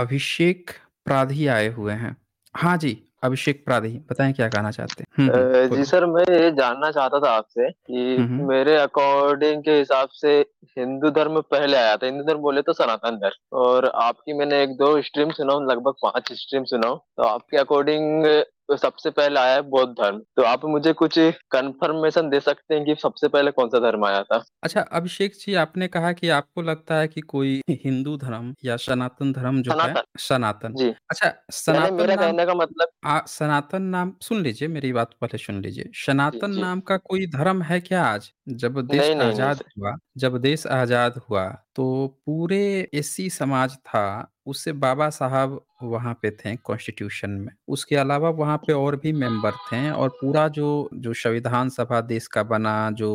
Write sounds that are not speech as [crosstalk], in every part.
अभिषेक प्राधी आए हुए हैं। हाँ जी, अभिषेक प्राधी, बताएं क्या कहना चाहते हैं? हम्म, हम्म, जी सर मैं ये जानना चाहता था आपसे कि हम्म, मेरे अकॉर्डिंग के हिसाब से हिंदू धर्म पहले आया था, हिंदू धर्म बोले तो सनातन धर्म और आपकी मैंने एक दो स्ट्रीम सुना लगभग पांच स्ट्रीम सुना तो आपके अकॉर्डिंग तो सबसे पहले आया है बौद्ध धर्म तो आप मुझे कुछ कंफर्मेशन दे सकते हैं कि सबसे पहले कौन सा धर्म आया था अच्छा अभिषेक जी आपने कहा कि आपको लगता है कि कोई हिंदू धर्म या सनातन धर्म जो है सनातन जी अच्छा सनातन मेरा नाम कहने का मतलब आ, सनातन नाम सुन लीजिए मेरी बात पहले सुन लीजिए सनातन नाम का कोई धर्म है क्या आज जब देश आजाद हुआ जब देश आजाद हुआ तो पूरे एसी समाज था उससे बाबा साहब वहाँ पे थे कॉन्स्टिट्यूशन में उसके अलावा वहाँ पे और भी मेंबर थे और पूरा जो जो संविधान सभा देश का बना जो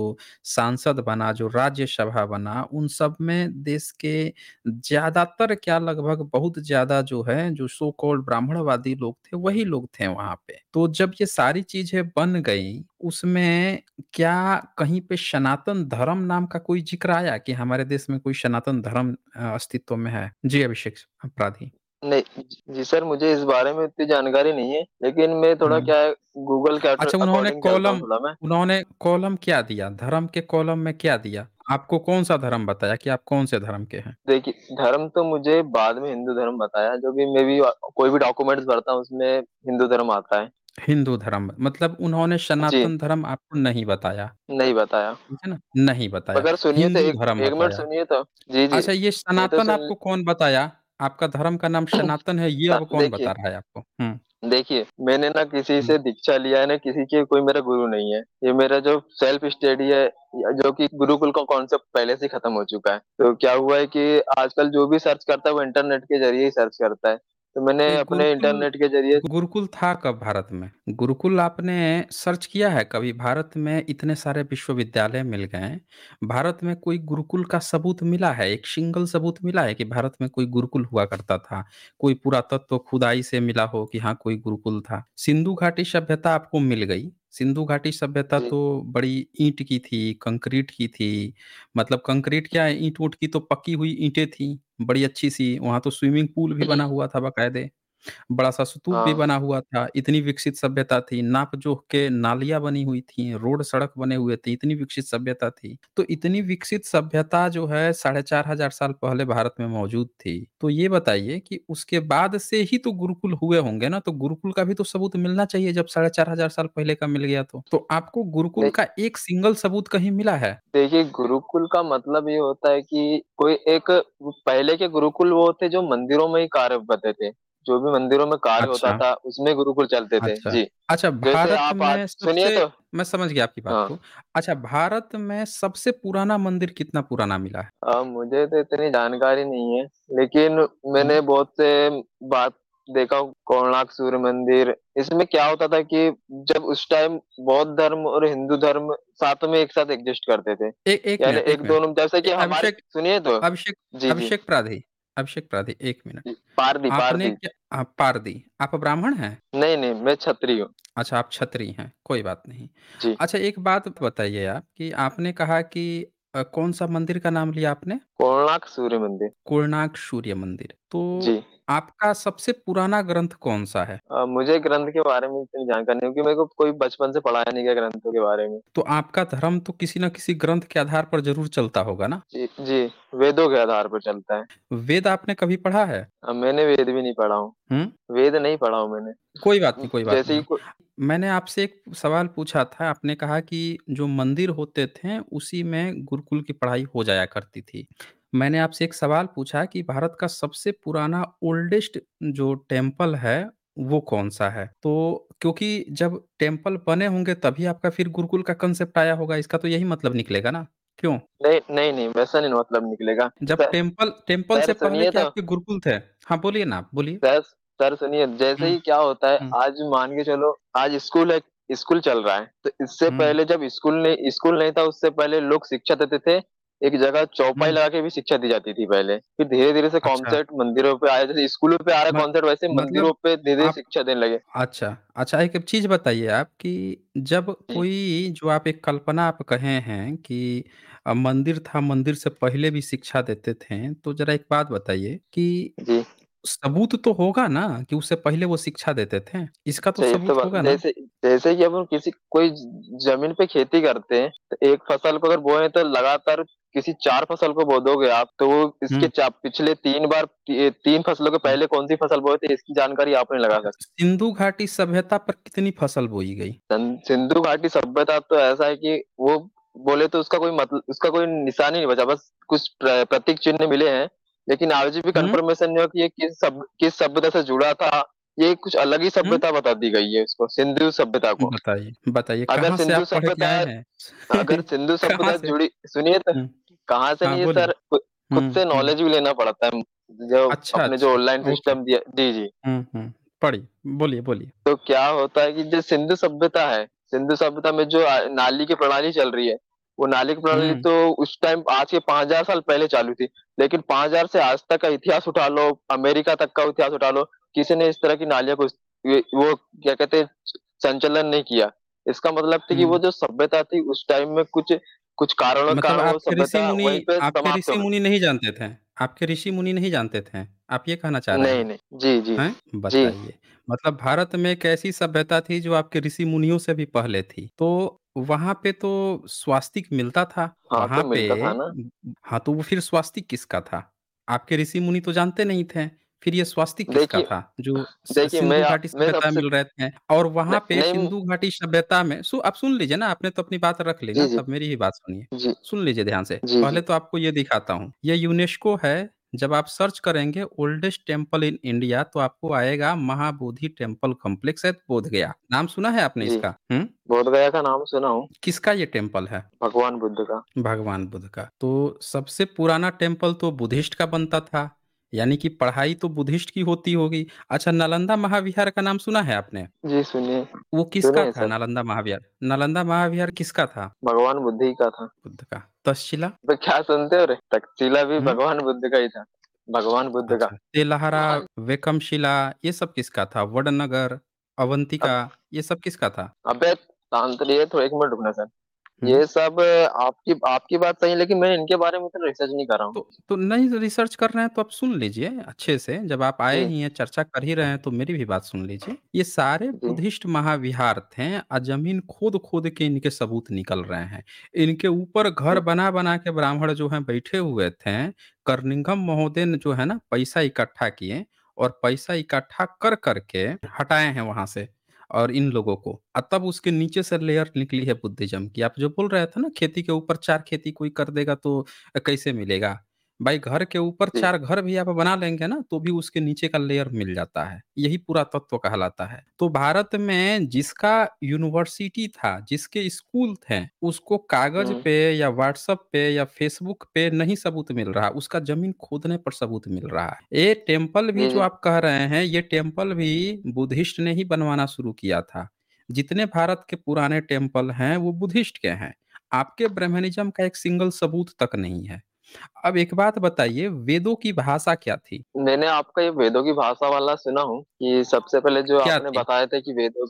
सांसद बना जो राज्यसभा बना उन सब में देश के ज्यादातर क्या लगभग बहुत ज्यादा जो है जो सो कॉल्ड ब्राह्मणवादी लोग थे वही लोग थे वहाँ पे तो जब ये सारी चीजें बन गई उसमें क्या कहीं पे सनातन धर्म नाम का कोई ज़िक्र आया कि हमारे देश में कोई सनातन धर्म अस्तित्व में है? जी, अभिषेक अपराधी। नहीं, जी सर मुझे इस बारे में इतनी जानकारी नहीं है, लेकिन मैं थोड़ा हम्म। क्या है गूगल के अच्छा, उन्होंने कॉलम उन्होंने कॉलम क्या दिया? धर्म के कॉलम में क्या दिया? आपको कौन-सा धर्म बताया कि आप कौन से धर्म के हैं? देखिए, धर्म तो मुझे बाद में हिंदू धर्म बताया जो भी मैं भी कोई भी डॉक्यूमेंट्स भरता हूँ उसमें हिंदू धर्म आता है। हिंदू धर्म मतलब उन्होंने जी। सनातन धर्म आपको नहीं बताया। नहीं बताया। ठीक है ना? नहीं बताया, मगर सुनिए तो हिंदू एक धर्म एक मिनट बताया। सुनिए तो। जी, जी। अच्छा ये तो सनातन सुन आपको कौन बताया? आपका धर्म का नाम [coughs] सनातन है ये हाँ, अब कौन देखिए बता रहा है आपको? हम्म। देखिए, मैंने ना किसी हम्म। से दीक्षा लिया है ना किसी के कोई मेरा गुरु नहीं है। ये मेरा जो सेल्फ स्टडी है जो कि गुरुकुल का कॉन्सेप्ट पहले से खत्म हो चुका है। तो क्या हुआ है कि आजकल जो भी सर्च करता है वो इंटरनेट के ज़रिए ही सर्च करता है। तो मैंने अपने इंटरनेट के जरिए गुरुकुल था कब भारत में? गुरुकुल आपने सर्च किया है कभी? भारत में इतने सारे विश्वविद्यालय मिल गए हैं। भारत में कोई गुरुकुल का सबूत मिला है? एक सिंगल सबूत मिला है कि भारत में कोई गुरुकुल हुआ करता था? कोई पुरातत्व खुदाई से मिला हो कि हाँ, कोई गुरुकुल था। सिंधु घाटी सभ्यता आपको मिल गई। सिंधु घाटी सभ्यता तो बड़ी ईंट की थी, कंक्रीट की थी। मतलब कंक्रीट क्या है ईंट-ऊंट की तो पक्की हुई ईंटें थी, बड़ी अच्छी-सी। वहां तो स्विमिंग पूल भी बना हुआ था बाकायदे बड़ा-सा स्तूप भी हाँ। बना हुआ था, इतनी विकसित सभ्यता थी, नाप-जोख के नालियां बनी हुई थी रोड सड़क बने हुए थे, इतनी विकसित सभ्यता थी। तो इतनी विकसित सभ्यता जो है साढ़े चार हजार साल पहले भारत में मौजूद थी। तो ये बताइए कि उसके बाद से ही तो गुरुकुल हुए होंगे ना, तो गुरुकुल का भी तो सबूत मिलना चाहिए जब साढ़े हजार साल पहले का मिल गया तो। तो आपको गुरुकुल का एक सिंगल सबूत कहीं मिला है? देखिए, गुरुकुल का मतलब ये होता है कि कोई एक पहले के गुरुकुल वो थे जो मंदिरों में ही कार्य बदे थे। जो भी मंदिरों में कार्य अच्छा। होता था उसमें गुरुकुल चलते थे अच्छा, जी अच्छा भारत आप में सुनिए तो मैं समझ गया आपकी बात हाँ। को अच्छा भारत में सबसे पुराना मंदिर कितना पुराना मिला है आ, मुझे तो इतनी जानकारी नहीं है लेकिन मैंने हम्म। बहुत से बात देखा कोणार्क सूर्य मंदिर इसमें क्या होता था कि जब उस टाइम बौद्ध धर्म और हिंदू धर्म साथ में एक साथ एग्जिस्ट करते थे ए, एक, एक, एक दोनों जैसे कि हमारे सुनिए तो अभिषेक जी अभिषेक प्राधी अभिषेक पारदी एक मिनट। पारदी, पारदी। आप पारदी, आप ब्राह्मण हैं? नहीं, नहीं, मैं क्षत्रिय हूँ। अच्छा, आप छत्री हैं, कोई बात नहीं। जी। अच्छा एक बात बताइए आप कि आपने कहा कि कौन-सा मंदिर का नाम लिया आपने? कोणार्क सूर्य मंदिर। कोणार्क सूर्य मंदिर, तो जी। आपका सबसे पुराना ग्रंथ कौन-सा है? आ, मुझे ग्रंथ के बारे में इतनी जानकारी नहीं क्योंकि मेरे को कोई बचपन से पढ़ाया नहीं गया ग्रंथों के बारे में। तो आपका धर्म तो किसी न किसी ग्रंथ के आधार पर ज़रूर चलता होगा ना? जी, जी। वेदों के आधार पर चलता है। वेद आपने कभी पढ़ा है? आ, मैंने वेद भी नहीं पढ़ा हूँ। वेद नहीं पढ़ा हूँ मैंने। कोई बात नहीं, कोई बात जैसे ही नहीं। मैंने आपसे एक सवाल पूछा था, आपने कहा कि जो मंदिर होते थे, उसी में गुरुकुल की पढ़ाई हो जाया करती थी। मैंने आपसे एक सवाल पूछा कि भारत का सबसे पुराना ओल्डेस्ट जो टेम्पल है वो कौन-सा है? तो क्योंकि जब टेम्पल बने होंगे तभी आपका फिर गुरुकुल का कंसेप्ट आया होगा, इसका तो यही मतलब निकलेगा ना? क्यों? नहीं, नहीं, नहीं वैसा नहीं मतलब निकलेगा। जब टेम्पल टेम्पल से पहले क्या तो। आपके गुरुकुल थे? हाँ, बोलिए ना आप, बोलिए। सर सुनिए, जैसे हम्म, ही क्या होता है हम्म। आज मान के चलो आज स्कूल है, स्कूल चल रहा है, तो इससे हम्म। पहले जब स्कूल नहीं स्कूल नहीं था उससे पहले लोग शिक्षा देते थे एक जगह चौपाई हम्म। लगा के भी शिक्षा दी जाती थी पहले फिर धीरे धीरे से कॉन्सेप्ट अच्छा। मंदिरों पे आया जैसे स्कूलों पे आ रहा कॉन्सेप्ट वैसे मतलब मंदिरों पे धीरे धीरे आप... शिक्षा देने लगे अच्छा अच्छा एक चीज बताइए आप कि जब कोई जो आप एक कल्पना आप कहे हैं कि मंदिर था मंदिर से पहले भी शिक्षा देते थे तो जरा एक बात बताइए कि जी सबूत तो होगा ना कि उससे पहले वो शिक्षा देते थे। इसका तो तो सबूत होगा ना? जैसे जैसे कि अपन किसी कोई ज़मीन पे खेती करते हैं, तो एक फसल को अगर बोए तो लगातार किसी चार फसल को बो दोगे आप, तो इसके हम्म। पिछले तीन बार ती तीन फसलों के हम्म। पहले कौन-सी फसल बोए थे, इसकी जानकारी आप नहीं लगा सकते। सिंधु घाटी सभ्यता पर कितनी फसल बोई गई? सिंधु घाटी सभ्यता तो ऐसा है कि वो बोले तो उसका कोई मतलब उसका कोई निशान ही नहीं बचा, बस कुछ प्रतीक चिन्ह मिले हैं। लेकिन आज भी कंफर्मेशन नहीं हो कि ये किस सब किस सभ्यता से जुड़ा था ये कुछ अलग ही हम्म। सभ्यता बता दी गई है इसको सिंधु सभ्यता को बताइए बताइए अगर सिंधु सभ्यता अगर सिंधु [laughs] सभ्यता जुड़ी सुनिए तो हम्म। कहाँ से नहीं हाँ, सर खुद हम्म, से नॉलेज भी लेना पड़ता है जो अच्छा, अपने जो ऑनलाइन अच्छा। सिस्टम दिया जी जी पढ़ी बोलिए बोलिए तो क्या होता है कि जो सिंधु सभ्यता है सिंधु सभ्यता में जो नाली की प्रणाली चल रही है वो नागरिक प्रणाली हम्म। तो उस टाइम आज के पांच हजार साल पहले चालू थी लेकिन पांच हजार से आज तक का इतिहास उठा लो अमेरिका तक का इतिहास उठा लो किसी ने इस तरह की नालियों को वो क्या कहते संचलन नहीं किया इसका मतलब था कि हम्म। वो जो सभ्यता थी उस टाइम में कुछ कुछ कारणों मतलब कारण आपके ऋषि मुनि आपके ऋषि मुनि नहीं जानते थे आपके ऋषि मुनि नहीं जानते थे आप ये कहना चाह रहे नहीं हैं नहीं जी जी हैं जी बताइए मतलब भारत में कैसी सभ्यता थी जो आपके ऋषि मुनियों से भी पहले थी तो वहाँ पे तो स्वास्तिक मिलता था, हाँ, वहाँ तो पे मिलता था ना। हाँ, तो वो फिर स्वास्तिक किसका था? आपके ऋषि मुनि तो जानते नहीं थे, फिर ये स्वास्तिक किसका देखिए था? जो [laughs] देखिए सिंधु मैं आप घाटी मैं सभ्यता में आपसे मिल रहे थे और वहाँ पे नहीं सिंधु घाटी सभ्यता में सु आप सुन लीजिए ना, आपने तो अपनी बात रख ली जी, ना, जी। तब मेरी ही बात सुनिए। जी। सुन लीजिए ध्यान से, जी, पहले जी। तो आपको ये दिखाता हूँ, ये यूनेस्को है जब आप सर्च करेंगे ओल्डेस्ट टेम्पल इन इंडिया तो आपको आएगा महाबोधि टेम्पल कॉम्प्लेक्स है बोध गया नाम सुना है आपने इसका हम्म बोध गया का नाम सुना हूँ किसका ये टेम्पल है भगवान बुद्ध का भगवान बुद्ध का तो सबसे पुराना टेम्पल तो बुद्धिस्ट का बनता था यानी कि पढ़ाई तो बुद्धिस्ट की होती होगी। अच्छा नालंदा महाविहार का नाम सुना है आपने? जी, सुनिए। वो किसका था नालंदा महाविहार? नालंदा महाविहार किसका था? भगवान बुद्ध ही का था। बुद्ध का। तक्षशिला? तो क्या सुनते हो रे? तक्षशिला भी हम्म। भगवान बुद्ध का ही था। भगवान बुद्ध का। अच्छा, तेलहरा वेकम शिला वेकमशिला ये सब किसका था? वडनगर, अवंतिका ये सब किसका था? अबे! तांत्रिक थोड़ा मिनट रुकना सर। हम्म। ये सब आपकी आपकी बात सही है लेकिन मैं इनके बारे में इतना रिसर्च नहीं कर रहा हूँ। तो तो नहीं रिसर्च कर रहे हैं तो आप सुन लीजिए अच्छे से। जब आप आए ही हैं, चर्चा कर ही रहे हैं तो मेरी भी बात सुन लीजिए। ये सारे बुद्धिस्ट महाविहार थे, अजमीन खोद-खोद के इनके सबूत निकल रहे हैं। इनके ऊपर घर बना बना-बना के ब्राह्मण जो है बैठे हुए थे। कर्निंगम महोदय ने जो है ना पैसा इकट्ठा किए और पैसा इकट्ठा कर करके हटाए हैं वहां से। और इन लोगों को तब उसके नीचे से लेयर निकली है बुद्धिज्म की। आप जो बोल रहे थे ना खेती के ऊपर चार खेती कोई कर देगा तो कैसे मिलेगा? भाई घर के ऊपर चार घर भी आप बना लेंगे ना, तो भी उसके नीचे का लेयर मिल जाता है। यही पूरा तत्व कहलाता है। तो भारत में जिसका यूनिवर्सिटी था, जिसके स्कूल थे, उसको कागज़ पे या व्हाट्सएप पे या फेसबुक पे नहीं सबूत मिल रहा, उसका ज़मीन खोदने पर सबूत मिल रहा है। ये टेम्पल भी जो आप कह रहे हैं, ये टेम्पल भी बुद्धिस्ट ने ही बनवाना शुरू किया था। जितने भारत के पुराने टेम्पल हैं, वो बुद्धिस्ट के हैं। आपके ब्रह्मनिज़्म का एक सिंगल सबूत तक नहीं है। अब एक बात बताइए वेदों की भाषा क्या थी? मैंने आपका ये वेदों की भाषा वाला सुना हूँ कि सबसे पहले जो आपने बताए थे कि वेदों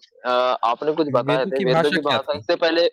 आपने कुछ बताए था थे वेदों की भाषा इससे पहले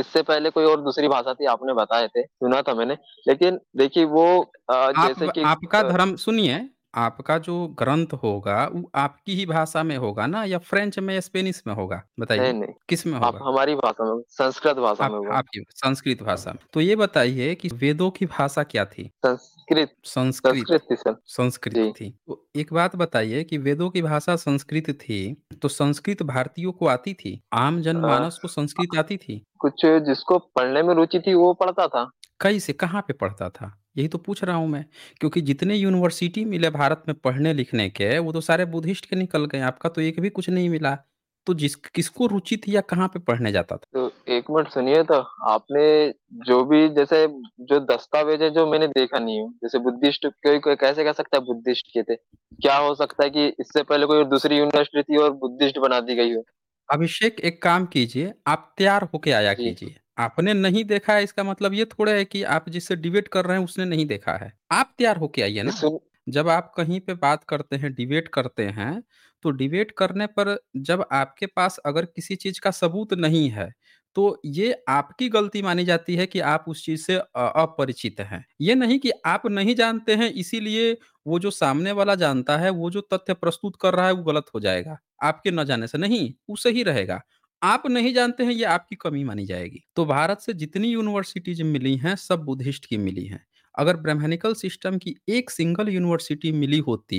इससे पहले कोई और दूसरी भाषा थी आपने बताए थे सुना था मैंने लेकिन देखिए वो आप जैसे कि आपका धर्म सुनिए आपका जो ग्रंथ होगा, वो आपकी ही भाषा में होगा ना या फ़्रेंच में या स्पेनिश में होगा? बताइए, नहीं, नहीं। किस में आप होगा? हमारी भाषा में संस्कृत भाषा में आपकी संस्कृत भाषा में। तो ये बताइए कि वेदों की भाषा क्या थी? संस्कृत, संस्कृत, संस्कृत थी तो एक बात बताइए कि वेदों की भाषा संस्कृत थी, तो संस्कृत भारतीयों को आती थी? आम जनमानस को संस्कृत हाँ। आती थी? कुछ जिसको पढ़ने में रुचि थी वो पढ़ता था। से कहाँ पे पढ़ता था? यही तो पूछ रहा हूँ मैं, क्योंकि जितने यूनिवर्सिटी मिले भारत में पढ़ने लिखने के, वो तो सारे बुद्धिस्ट के निकल गए, आपका तो एक भी कुछ नहीं मिला। तो जिस किसको रुचि थी या कहाँ पे पढ़ने जाता था? तो एक मिनट सुनिए तो, आपने जो भी जैसे जो दस्तावेज़ है जो मैंने देखा नहीं हूँ, जैसे बुद्धिस्ट कोई कोई कैसे कह सकता है बुद्धिस्ट के थे? क्या हो सकता है कि इससे पहले कोई दूसरी यूनिवर्सिटी थी और बुद्धिस्ट बना दी गई हो? अभिषेक एक काम कीजिए, आप तैयार होके आया कीजिए। आपने नहीं देखा है इसका मतलब ये थोड़ा है कि आप जिससे डिबेट कर रहे हैं उसने नहीं देखा है। आप तैयार होके आइए ना। जब आप कहीं पे बात करते हैं, डिबेट करते हैं, तो डिबेट करने पर जब आपके पास अगर किसी चीज़ का सबूत नहीं है, तो ये आपकी गलती मानी जाती है कि आप उस चीज़ से अपरिचित हैं। ये नहीं कि आप नहीं जानते हैं इसीलिए वो जो सामने वाला जानता है, वो जो तथ्य प्रस्तुत कर रहा है वो गलत हो जाएगा। आपके ना जाने से नहीं, वो सही रहेगा। आप नहीं जानते हैं ये आपकी कमी मानी जाएगी। तो भारत से जितनी यूनिवर्सिटीज़ मिली हैं सब बुद्धिस्ट की मिली हैं। अगर ब्रह्मनिकल सिस्टम की एक सिंगल यूनिवर्सिटी मिली होती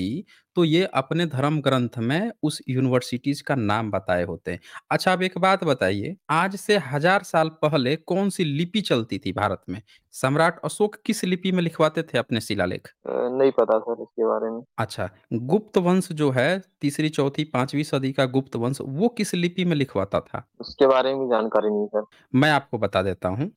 तो ये अपने धर्म ग्रंथ में उस यूनिवर्सिटीज का नाम बताए होते अच्छा अब एक बात बताइए आज से हजार साल पहले कौन सी लिपि चलती थी भारत में सम्राट अशोक किस लिपि में लिखवाते थे अपने शिलालेख नहीं पता सर इसके बारे में अच्छा गुप्त वंश जो है तीसरी चौथी पांचवी सदी का गुप्त वंश वो किस लिपि में लिखवाता था उसके बारे में जानकारी नहीं सर मैं आपको बता देता हूँ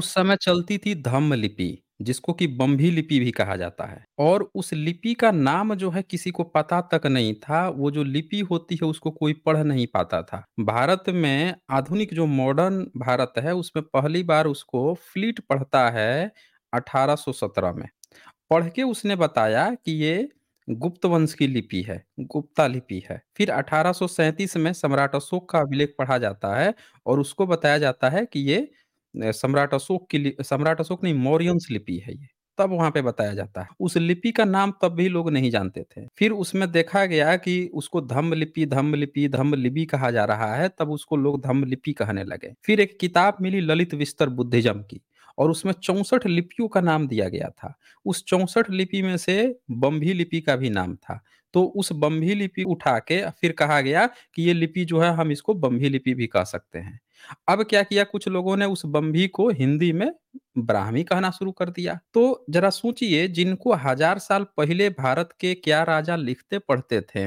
उस समय चलती थी धम्म लिपि जिसको कि बम्भी लिपि भी कहा जाता है और उस लिपि का नाम जो है किसी को पता तक नहीं था वो जो लिपि होती है उसको कोई पढ़ नहीं पाता था भारत में आधुनिक जो मॉडर्न भारत है उसमें पहली बार उसको फ्लीट पढ़ता है 1817 में पढ़ के उसने बताया कि ये गुप्त वंश की लिपि है गुप्ता लिपि है फिर 1837 में सम्राट अशोक का अभिलेख पढ़ा जाता है और उसको बताया जाता है कि ये सम्राट अशोक की सम्राट अशोक नहीं मौर्यंस लिपि है ये। तब वहाँ पे बताया जाता है। उस लिपि का नाम तब भी लोग नहीं जानते थे। फिर उसमें देखा गया कि उसको धम्म लिपि, धम्म लिपि, धम्म लिपि कहा जा रहा है, तब उसको लोग धम्म लिपि कहने लगे। फिर एक किताब मिली ललित विस्तर बुद्धिज़्म की और उसमें चौसठ लिपियों का नाम दिया गया था। उस चौसठ लिपि में से बम्भी लिपि का भी नाम था। तो उस बम्भी लिपि उठा के फिर कहा गया कि ये लिपि जो है हम इसको बम्भी लिपि भी कह सकते हैं। अब क्या किया कुछ लोगों ने उस बम्भी को हिंदी में ब्राह्मी कहना शुरू कर दिया तो जरा सोचिए जिनको हजार साल पहले भारत के क्या राजा लिखते पढ़ते थे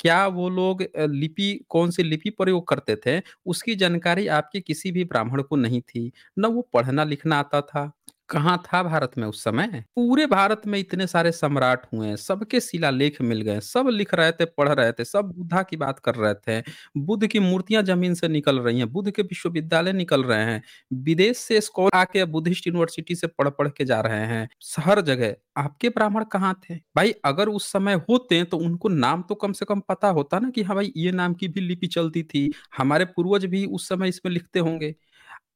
क्या वो लोग लिपि कौन सी लिपि प्रयोग करते थे उसकी जानकारी आपके किसी भी ब्राह्मण को नहीं थी न वो पढ़ना लिखना आता था कहाँ था भारत में उस समय पूरे भारत में इतने सारे सम्राट हुए हैं सबके शिलालेख मिल गए सब लिख रहे थे पढ़ रहे थे सब बुद्धा की बात कर रहे थे बुद्ध की मूर्तियां जमीन से निकल रही हैं बुद्ध के विश्वविद्यालय निकल रहे हैं विदेश से स्कॉल आके बुद्धिस्ट यूनिवर्सिटी से पढ़ पढ़ के जा रहे हैं हर जगह आपके ब्राह्मण कहाँ थे भाई अगर उस समय होते तो उनको नाम तो कम से कम पता होता ना कि हाँ भाई ये नाम की भी लिपि चलती थी हमारे पूर्वज भी उस समय इसमें लिखते होंगे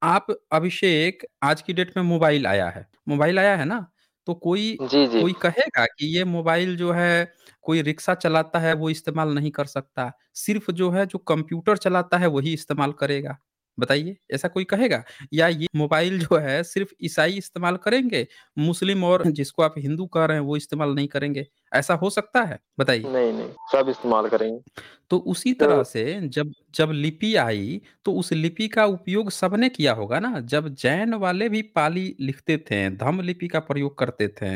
आप अभिषेक आज की डेट में मोबाइल आया है मोबाइल आया है ना तो कोई जी, जी। कोई कहेगा कि ये मोबाइल जो है कोई रिक्शा चलाता है वो इस्तेमाल नहीं कर सकता सिर्फ जो है जो कंप्यूटर चलाता है वही इस्तेमाल करेगा बताइए ऐसा कोई कहेगा या ये मोबाइल जो है सिर्फ ईसाई इस्तेमाल करेंगे मुस्लिम और जिसको आप हिंदू कह रहे हैं वो इस्तेमाल नहीं करेंगे ऐसा हो सकता है बताइए नहीं नहीं सब इस्तेमाल करेंगे तो उसी तो तरह से जब जब लिपि आई तो उस लिपि का उपयोग सबने किया होगा ना जब जैन वाले भी पाली लिखते थे धम लिपि का प्रयोग करते थे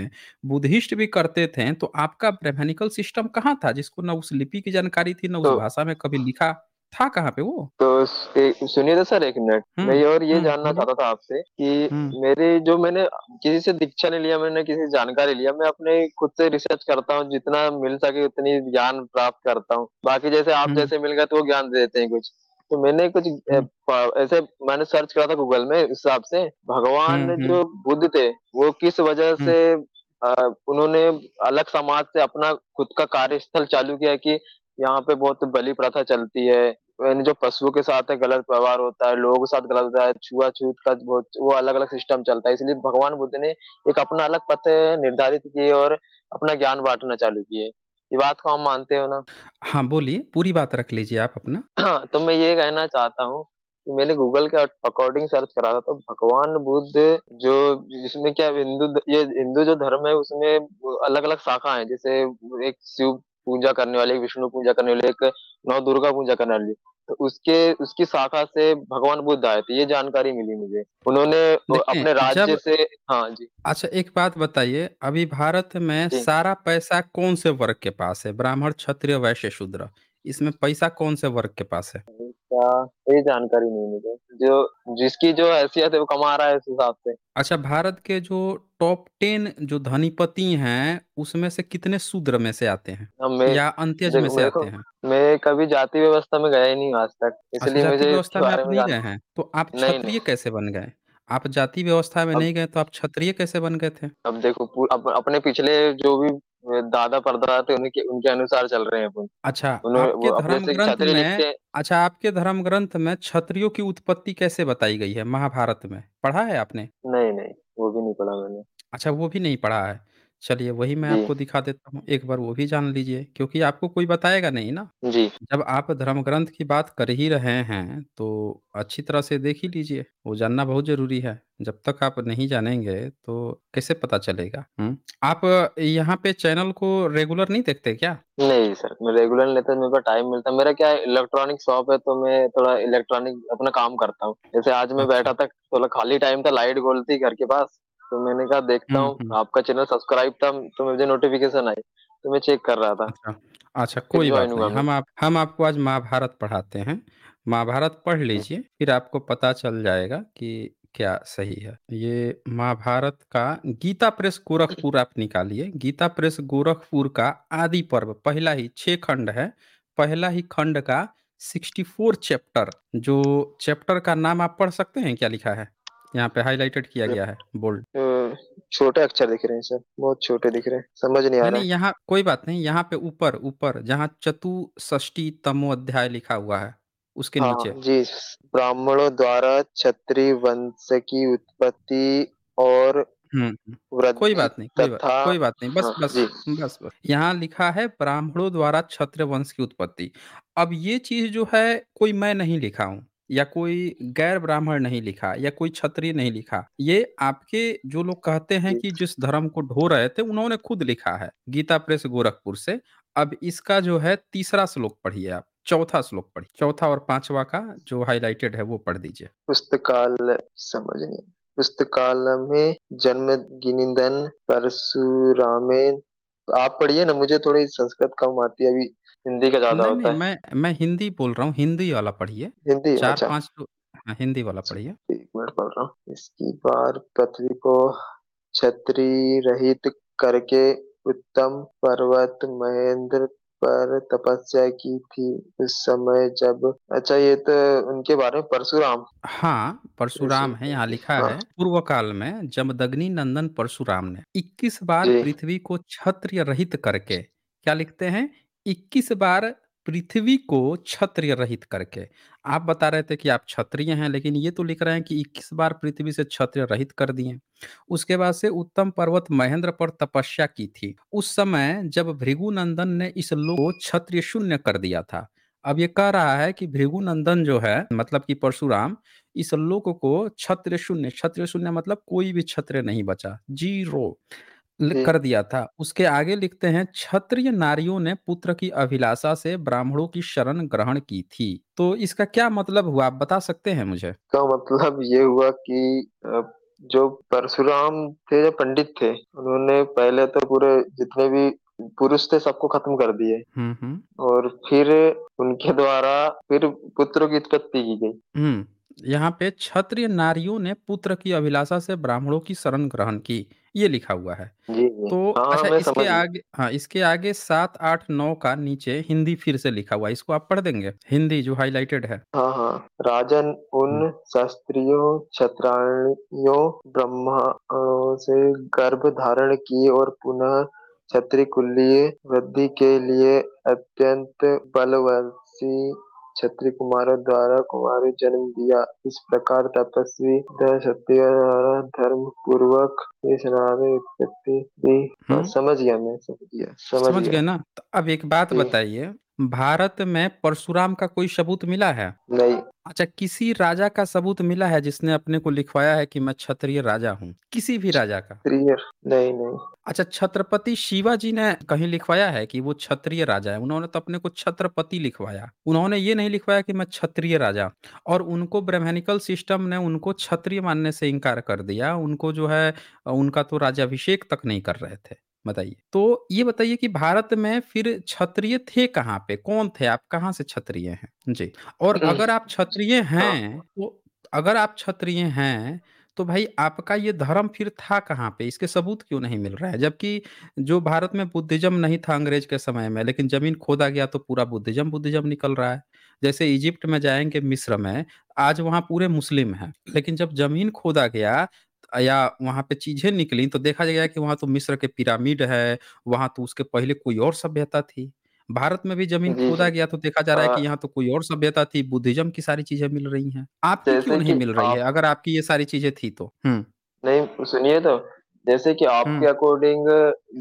बुद्धिस्ट भी करते थे तो आपका ब्रह्मेनिकल सिस्टम कहाँ था जिसको ना उस लिपि की जानकारी थी ना उस तो भाषा में कभी लिखा था कहाँ पे वो तो सुनिए तो सर एक मिनट हम्म, मैं और ये हम्म, जानना चाहता था आपसे कि हम्म। मेरे जो मैंने किसी से दीक्षा नहीं लिया मैंने किसी से जानकारी लिया मैं अपने खुद से रिसर्च करता हूँ जितना मिल सके उतनी ज्ञान प्राप्त करता हूँ बाकी जैसे आप जैसे मिल गए तो वो ज्ञान दे देते हैं कुछ तो मैंने कुछ ऐसे मैंने सर्च करा था गूगल में इस हिसाब से भगवान जो बुद्ध थे वो किस वजह से उन्होंने अलग समाज से अपना खुद का कार्यस्थल चालू किया कि यहाँ पे बहुत बलि प्रथा चलती है जो पशुओं के साथ है गलत व्यवहार होता है लोगों के साथ गलत होता है छूत का बहुत वो अलग अलग सिस्टम चलता है इसलिए भगवान बुद्ध ने एक अपना अलग पथ निर्धारित किए और अपना ज्ञान बांटना चालू किए ये बात को हम मानते हो ना हाँ बोलिए पूरी बात रख लीजिए आप अपना हाँ तो मैं ये कहना चाहता हूँ मैंने गूगल के अकॉर्डिंग सर्च करा था तो भगवान बुद्ध जो जिसमें क्या हिंदू ये हिंदू जो धर्म है उसमें अलग अलग शाखा है जैसे एक शिव पूजा करने वाले एक विष्णु पूजा करने वाले एक नव दुर्गा पूजा करने वाली तो उसके उसकी शाखा से भगवान बुद्ध आए थे ये जानकारी मिली मुझे उन्होंने अपने राज्य से हाँ जी अच्छा एक बात बताइए अभी भारत में सारा पैसा कौन से वर्ग के पास है ब्राह्मण क्षत्रिय वैश्य शूद्र इसमें पैसा कौन से वर्ग के पास है ये जानकारी नहीं मुझे जो जिसकी जो हैसियत है वो कमा रहा है उस हिसाब से अच्छा भारत के जो टॉप टेन जो धनीपति हैं, उसमें से कितने शूद्र में से आते हैं? मैं या अंत्यज में से आते हैं? मैं कभी जाति व्यवस्था में गया ही नहीं हूँ आज तक, अच्छा, इसलिए मुझे व्यवस्था में आप नहीं गए हैं, तो आप नहीं। क्षत्रिय कैसे बन गए? आप जाति व्यवस्था में नहीं गए, तो आप क्षत्रिय कैसे बन गए थे? अब देखो अप, अपने पिछले जो भी दादा-परदादा थे उनके उनके अनुसार चल रहे हैं अपन। अच्छा, आपके वो धर्म ग्रंथ क्षत्रिय में लिखते हैं अच्छा, आपके धर्म ग्रंथ में क्षत्रियों की उत्पत्ति कैसे बताई गई है महाभारत में? पढ़ा है आपने? नहीं, नहीं। वो भी नहीं पढ़ा मैंने अच्छा वो भी नहीं पढ़ा है चलिए, वही मैं आपको दिखा देता हूँ, एक बार वो भी जान लीजिए, क्योंकि आपको कोई बताएगा नहीं ना। जी। जब आप धर्म ग्रंथ की बात कर ही रहे हैं, तो अच्छी तरह से देख ही लीजिए, वो जानना बहुत ज़रूरी है। जब तक आप नहीं जानेंगे, तो कैसे पता चलेगा? हुँ, आप यहाँ पे चैनल को रेगुलर नहीं देखते क्या? नहीं सर, मैं रेगुलर नहीं लेता, मेरे को टाइम मिलता मेरा क्या इलेक्ट्रॉनिक शॉप है, तो मैं थोड़ा इलेक्ट्रॉनिक अपना काम करता हूँ। जैसे आज मैं अच्छा। बैठा था, थोड़ा खाली टाइम था लाइट गोल थी घर के पास। तो मैंने कहा देखता हम्म, हूँ हम्म। आपका चैनल सब्सक्राइब था तो मुझे नोटिफिकेशन आई तो मैं चेक कर रहा था अच्छा अच्छा कोई बात नहीं हम आप हम आपको आज महाभारत पढ़ाते हैं महाभारत पढ़ हम्म। लीजिए फिर आपको पता चल जाएगा कि क्या सही है ये महाभारत का गीता प्रेस गोरखपुर आप निकालिए गीता प्रेस गोरखपुर का आदि पर्व पहला ही छः खंड है पहला ही खंड का 64 चैप्टर जो चैप्टर का नाम आप पढ़ सकते हैं क्या लिखा है यहाँ पे हाईलाइटेड किया गया है बोल्ड छोटे अक्षर दिख रहे हैं सर बहुत छोटे दिख रहे हैं समझ नहीं आ रहा यहाँ कोई बात नहीं यहाँ पे ऊपर ऊपर जहाँ चतुष्टी तमो अध्याय लिखा हुआ है उसके हाँ, नीचे जी ब्राह्मणों द्वारा क्षत्रिय वंश की उत्पत्ति और हम्म, हम्म। कोई बात नहीं कोई बात, कोई बात नहीं बस हाँ, बस, बस बस बस यहाँ लिखा है ब्राह्मणों द्वारा क्षत्र वंश की उत्पत्ति अब ये चीज जो है कोई मैं नहीं लिखा हूँ या कोई गैर ब्राह्मण नहीं लिखा या कोई क्षत्रिय नहीं लिखा। ये आपके जो लोग कहते हैं कि जिस धर्म को ढो रहे थे उन्होंने खुद लिखा है, गीता प्रेस गोरखपुर से। अब इसका जो है तीसरा श्लोक पढ़िए आप, चौथा श्लोक पढ़िए, चौथा और पांचवा का जो हाईलाइटेड है वो पढ़ दीजिए। पुस्तकाल समझ नहीं में जन्म गिनिंदन परशुरामेन आप पढ़िए ना मुझे थोड़ी संस्कृत कम आती है अभी हिंदी का ज़्यादा नहीं, होता नहीं है। मैं मैं हिंदी बोल रहा हूँ, हिंदी वाला पढ़िए। हिंदी, चार अच्छा। पांच तो हाँ, हिंदी वाला अच्छा, पढ़िए। एक मिनट पढ़ रहा हूँ। इसकी बार पृथ्वी को छत्री रहित करके उत्तम पर्वत महेंद्र पर तपस्या की थी उस समय जब अच्छा ये तो उनके बारे में परशुराम। हाँ, परशुराम है यहाँ लिखा हाँ। है, पूर्व काल में जमदग्नि नंदन परशुराम ने 21 बार जी। पृथ्वी को छत्र रहित करके क्या लिखते हैं? 21 बार पृथ्वी को क्षत्रिय रहित करके आप बता रहे थे कि आप क्षत्रिय हैं लेकिन ये तो लिख रहे हैं कि 21 बार पृथ्वी से क्षत्रिय रहित कर दिए उसके बाद से उत्तम पर्वत महेंद्र पर तपस्या की थी उस समय जब भृगुनंदन ने इस लोक को क्षत्रिय शून्य कर दिया था अब ये कह रहा है कि भृगुनंदन जो है मतलब कि परशुराम इस लोक को क्षत्रिय शून्य क्षत्रिय शून्य मतलब कोई भी क्षत्रिय नहीं बचा जीरो कर दिया था। उसके आगे लिखते हैं क्षत्रिय नारियों ने पुत्र की अभिलाषा से ब्राह्मणों की शरण ग्रहण की थी। तो इसका क्या मतलब हुआ? आप बता सकते हैं मुझे? इसका मतलब ये हुआ कि जो परशुराम थे जो पंडित थे, उन्होंने पहले तो पूरे जितने भी पुरुष थे सबको खत्म कर दिए और फिर उनके द्वारा फिर पुत्रों की उत्पत्ति की गई। यहाँ पे क्षत्रिय नारियों ने पुत्र की अभिलाषा से ब्राह्मणों की शरण ग्रहण की। ये लिखा हुआ है। जी, जी। तो हाँ, अच्छा मैं इसके समझ गया। आगे हाँ, इसके आगे सात आठ नौ का नीचे हिंदी फिर से लिखा हुआ है, इसको आप पढ़ देंगे? हिंदी जो हाईलाइटेड है। हाँ, हाँ। राजन उन हम्म। शस्त्रियों, क्षत्रियों ब्राह्मणों से गर्भ धारण की और पुनः क्षत्रिकुलीय वृद्धि के लिए अत्यंत बलवर्षी क्षत्रिय कुमारों द्वारा कुमारी जन्म दिया इस प्रकार तपस्वी द्वारा धर्म पूर्वक उत्पत्ति हम्म। समझ गया मैं समझ गया समझ, समझ गया ना तो अब एक बात बताइए भारत में परशुराम का कोई सबूत मिला है? नहीं। अच्छा किसी राजा का सबूत मिला है जिसने अपने को लिखवाया है कि मैं क्षत्रिय राजा हूँ? किसी भी राजा का? नहीं, नहीं। अच्छा छत्रपति शिवाजी ने कहीं लिखवाया है कि वो क्षत्रिय राजा है? उन्होंने तो अपने को छत्रपति लिखवाया। उन्होंने ये नहीं लिखवाया कि मैं क्षत्रिय राजा और उनको ब्राह्मणिकल सिस्टम ने उनको क्षत्रिय मानने से इनकार कर दिया। उनको जो है उनका तो राजाभिषेक तक नहीं कर रहे थे। बताइए। तो ये बताइए कि भारत में फिर क्षत्रिय थे कहाँ पे? कौन थे आप? कहाँ से क्षत्रिय हैं? जी, और अगर आप क्षत्रिय हाँ। हैं, तो अगर आप क्षत्रिय हैं, तो भाई आपका ये धर्म फिर था कहाँ पे? इसके सबूत क्यों नहीं मिल रहा है? जबकि जो भारत में बुद्धिज़्म नहीं था अंग्रेज़ के समय में, लेकिन ज़मीन खोदा गया तो पूरा बुद्धिज़्म बुद्धिज़्म निकल रहा है। जैसे इजिप्ट में जाएंगे मिस्र में, आज वहाँ पूरे मुस्लिम हैं, लेकिन जब ज़मीन खोदा गया या वहाँ पे चीज़ें निकली तो देखा गया कि वहाँ तो मिस्र के पिरामिड है, वहाँ तो उसके पहले कोई और सभ्यता थी। भारत में भी ज़मीन जी, खोदा गया तो देखा जा रहा है कि हाँ। यहाँ तो कोई और सभ्यता थी, बुद्धिज़्म की सारी चीज़ें मिल रही हैं। आपकी क्यों नहीं मिल रही है? अगर आपकी ये सारी चीज़ें थी तो? नहीं, सुनिए तो, जैसे कि आपके अकॉर्डिंग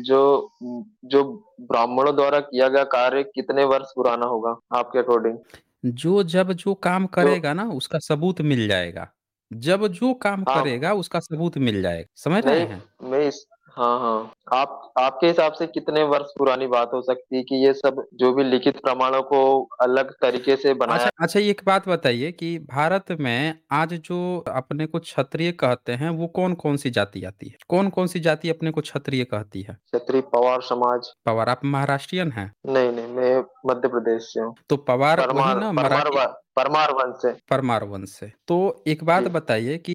जो जो ब्राह्मणों द्वारा किया गया कार्य कितने वर्ष पुराना होगा, आपके अकॉर्डिंग? जो जब जो काम जो करेगा ना उसका सबूत मिल जाएगा। जब जो काम हाँ। करेगा उसका सबूत मिल जाएगा, समझ रहे हैं? मैं इस हाँ, हाँ। आप आपके हिसाब से कितने वर्ष पुरानी बात हो सकती है कि ये सब जो भी लिखित प्रमाणों को अलग तरीके से बनाया अच्छा अच्छा एक बात बताइए कि भारत में आज जो अपने को क्षत्रिय कहते हैं वो कौन कौन सी जाति आती है कौन कौन सी जाति अपने को क्षत्रिय कहती है क्षत्रिय पवार समाज पवार आप महाराष्ट्रियन है नहीं नहीं मैं मध्य प्रदेश से हूँ तो पवार परमार वंश से परमार वंश से तो एक बात बताइए कि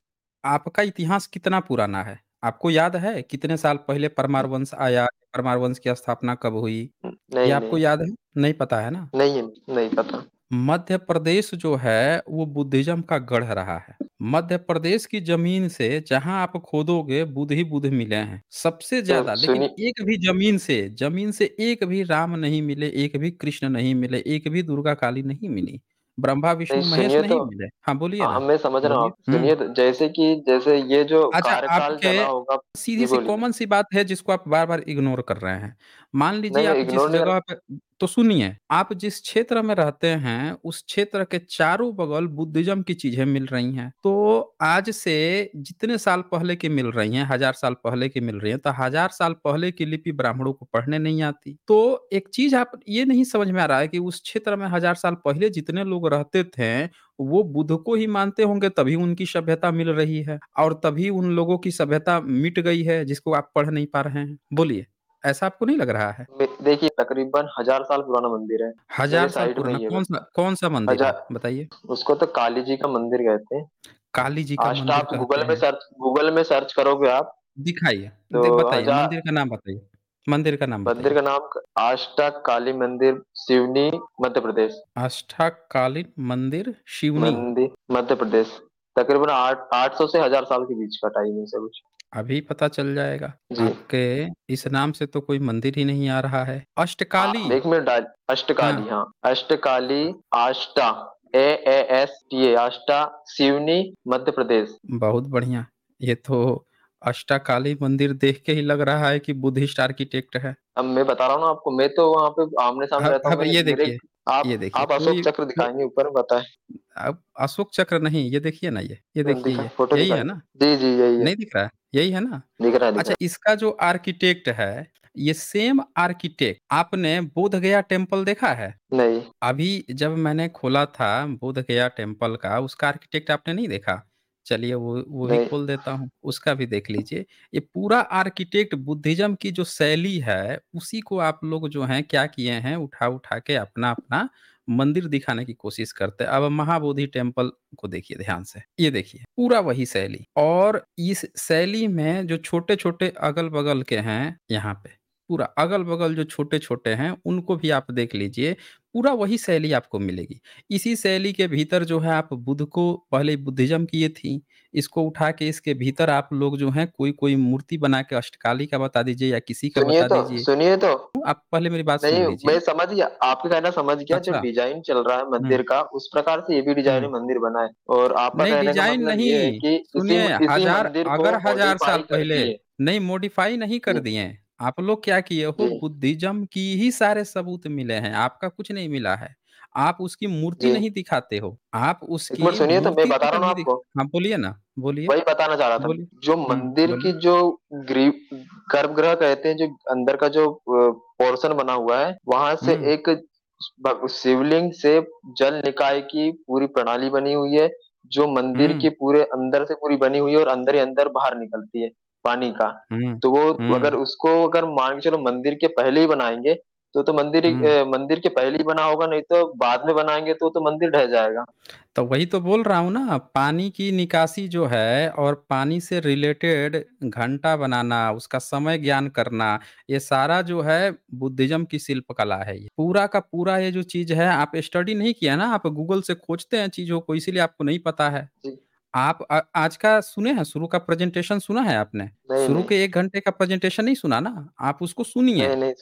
आपका इतिहास कितना पुराना है आपको याद है कितने साल पहले परमार हम्म। वंश आया, परमार वंश की स्थापना कब हुई? नहीं, ये आपको नहीं। याद है? नहीं पता है ना? नहीं, नहीं पता। मध्य प्रदेश जो है वो बुद्धिज़्म का गढ़ रहा है। मध्य प्रदेश की ज़मीन से जहाँ आप खोदोगे बुद्ध ही बुद्ध मिले हैं। सबसे तो ज़्यादा लेकिन एक भी ज़मीन से ज़मीन से एक भी राम नहीं मिले, एक भी कृष्ण नहीं मिले, एक भी दुर्गा काली नहीं मिली। ब्रह्मा, विष्णु, महेश सुनिए नहीं तो मिले। हाँ, बोलिए हाँ, मैं समझ रहा हूँ हम्म। तो जैसे कि जैसे ये जो अच्छा, आपके होगा सीधी सी कॉमन सी बात है जिसको आप बार-बार इग्नोर कर रहे हैं। मान लीजिए आप जिस जगह पे तो सुनिए आप जिस क्षेत्र में रहते हैं उस क्षेत्र के चारों बगल बुद्धिज्म की चीजें मिल रही हैं तो आज से जितने साल पहले की मिल रही हैं हजार साल पहले की मिल रही हैं तो हजार साल पहले की लिपि ब्राह्मणों को पढ़ने नहीं आती तो एक चीज आप ये नहीं समझ में आ रहा है कि उस क्षेत्र में हजार साल पहले जितने लोग रहते थे वो बुद्ध को ही मानते होंगे तभी उनकी सभ्यता मिल रही है और तभी उन लोगों की सभ्यता मिट गई है जिसको आप पढ़ नहीं पा रहे हैं बोलिए ऐसा आपको नहीं लग रहा है देखिए तकरीबन हजार साल पुराना मंदिर है हजार साल पुराना कौन सा कौन सा मंदिर है बताइए उसको तो काली जी का मंदिर कहते हैं काली जी का तो मंदिर आप गूगल में सर्च गूगल में सर्च करोगे आप दिखाइए तो बताइए मंदिर का नाम बताइए मंदिर का नाम मंदिर का नाम आष्टा काली मंदिर शिवनी मध्य प्रदेश आष्टा काली मंदिर शिवनी मंदिर मध्य प्रदेश तकरीबन आठ आठ सौ से हजार साल के बीच का टाइम है सब कुछ अभी पता चल जाएगा। आपके इस नाम से तो कोई मंदिर ही नहीं आ रहा है। अष्टकाली। एक हाँ, मिनट अष्टकाली हाँ।, हाँ। अष्टकाली Ashta A A S T A Ashta Seoni Madhya Pradesh. बहुत बढ़िया। ये तो अष्टाकाली मंदिर देख के ही लग रहा है कि बुद्धिस्ट आर्किटेक्ट है। अब मैं बता रहा हूँ ना आपको, मैं तो वहाँ पे आमने-सामने रहता हूँ ये देखिए, आप ये देखिए आप अशोक चक्र दिखाएंगे ऊपर बताए अब अशोक चक्र नहीं, ये देखिए ना ये, ये देखिए फोटो यही है ना? जी, जी, यही नहीं दिख रहा है? यही है ना? दिख रहा है, अच्छा इसका जो आर्किटेक्ट है, ये सेम आर्किटेक्ट आपने बोध गया टेम्पल देखा है? नहीं। अभी जब मैंने खोला था बोध गया टेम्पल का, उसका आर्किटेक्ट आपने नहीं देखा? चलिए वो वो भी खोल देता हूँ, उसका भी देख लीजिए। ये पूरा आर्किटेक्ट बुद्धिज़्म की जो शैली है, उसी को आप लोग जो हैं क्या किए हैं उठा-उठा के अपना-अपना मंदिर दिखाने की कोशिश करते हैं अब महाबोधि टेम्पल को देखिए ध्यान से ये देखिए पूरा वही शैली और इस शैली में जो छोटे छोटे अगल बगल के हैं यहाँ पे पूरा अगल बगल जो छोटे छोटे हैं उनको भी आप देख लीजिए पूरा वही शैली आपको मिलेगी। इसी शैली के भीतर जो है आप बुद्ध को पहले बुद्धिज़्म किए थी, इसको उठा के इसके भीतर आप लोग जो है कोई-कोई मूर्ति बना के अष्टकाली का बता दीजिए या किसी का बता तो दीजिए। सुनिए तो। आप पहले मेरी बात सुन नहीं, मैं समझ गया, आपका कहना समझ गया जो अच्छा। डिज़ाइन चल रहा है हम्म। मंदिर का, उस प्रकार से ये भी डिज़ाइन हम्म। मंदिर बना है और आप नहीं डिज़ाइन मतलब नहीं, सुनिए हज़ार अगर हज़ार साल पहले नहीं मॉडिफाई नहीं कर हम्म। दिए आप लोग क्या किए हो बुद्धिज़्म की ही सारे सबूत मिले हैं, आपका कुछ नहीं मिला है। आप उसकी मूर्ति नहीं दिखाते हो, आप उसकी सुनिए तो मैं बता रहा हूँ आपको। हाँ, बोलिए ना, बोलिए। वही बताना चाह रहा था। जो हम्म, मंदिर की जो ग्री गर्भगृह कहते हैं जो अंदर का जो पोर्शन बना हुआ है, वहां से हम्म। एक शिवलिंग से जल निकाय की पूरी प्रणाली बनी हुई है, जो मंदिर हम्म। के पूरे अंदर से पूरी बनी हुई है और अंदर ही अंदर बाहर निकलती है। पानी का। हम्म, तो वो हम्म। अगर उसको अगर मान के चलो मंदिर के पहले ही बनाएंगे तो तो मंदिर हम्म। मंदिर के पहले ही बना होगा, नहीं तो बाद में बनाएंगे तो, तो मंदिर ढह जाएगा। तो वही तो बोल रहा हूँ ना, पानी की निकासी जो है और पानी से रिलेटेड घंटा बनाना, उसका समय ज्ञान करना, ये सारा जो है बुद्धिज़्म की शिल्प कला है ये। पूरा का पूरा ये जो चीज़ है, आप स्टडी नहीं किया ना, आप गूगल से खोजते हैं चीज़ों को, इसीलिए आपको नहीं पता है। जी। आप आ, आज का सुने हैं शुरू का प्रेज़ेंटेशन सुना है आपने? शुरू के एक घंटे का प्रेज़ेंटेशन नहीं सुना ना? आप उसको सुनिए।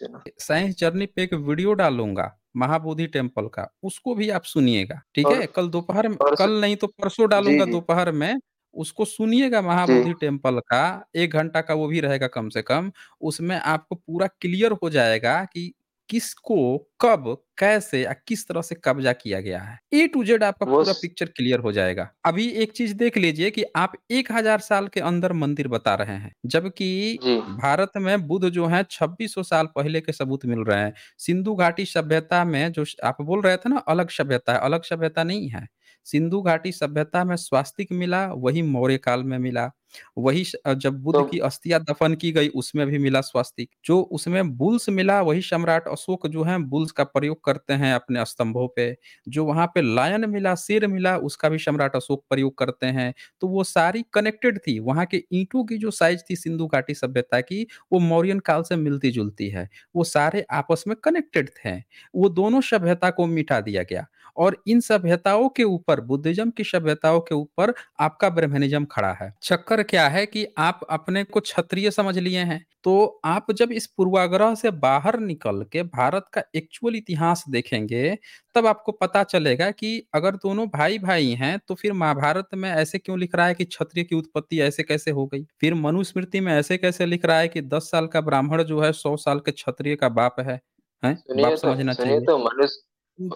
साइंस जर्नी पे एक वीडियो डालूंगा महाबोधि टेम्पल का, उसको भी आप सुनिएगा, ठीक है? कल दोपहर में कल नहीं तो परसों डालूंगा दोपहर में, उसको सुनिएगा महाबोधि टेम्पल का, एक घंटा का वो भी रहेगा कम से कम, उसमें आपको पूरा क्लियर हो जाएगा कि किसको कब कैसे या किस तरह से कब्जा किया गया है ए टू जेड आपका पूरा पिक्चर क्लियर हो जाएगा अभी एक चीज देख लीजिए कि आप एक हजार साल के अंदर मंदिर बता रहे हैं जबकि भारत में बुद्ध जो है 2600 साल पहले के सबूत मिल रहे हैं सिंधु घाटी सभ्यता में जो आप बोल रहे थे ना अलग सभ्यता है अलग सभ्यता नहीं है सिंधु घाटी सभ्यता में स्वास्तिक मिला वही मौर्य काल में मिला वही जब बुद्ध तो, की अस्थिया दफन की गई उसमें भी मिला स्वास्तिक जो उसमें बुल्स मिला वही सम्राट अशोक जो है बुल्स का प्रयोग करते हैं अपने स्तंभों पे जो वहां पे लायन मिला शेर मिला उसका भी सम्राट अशोक प्रयोग करते हैं तो वो सारी कनेक्टेड थी वहां के ईंटों की जो साइज थी सिंधु घाटी सभ्यता की वो मौर्यन काल से मिलती जुलती है वो सारे आपस में कनेक्टेड थे वो दोनों सभ्यता को मिटा दिया गया और इन सभ्यताओं के ऊपर बुद्धिज्म की सभ्यताओं के ऊपर आपका ब्रह्मनिज्म खड़ा है चक्कर क्या है कि आप अपने को क्षत्रिय समझ लिए हैं तो आप जब इस पूर्वाग्रह से बाहर निकल के भारत का एक्चुअल इतिहास देखेंगे तब आपको पता चलेगा कि अगर दोनों भाई भाई हैं तो फिर महाभारत में ऐसे क्यों लिख रहा है कि क्षत्रिय की उत्पत्ति ऐसे कैसे हो गई फिर मनुस्मृति में ऐसे कैसे लिख रहा है कि दस साल का ब्राह्मण जो है सौ साल के क्षत्रिय का बाप है, है? बाप तो, समझना चाहिए तो मनुष्य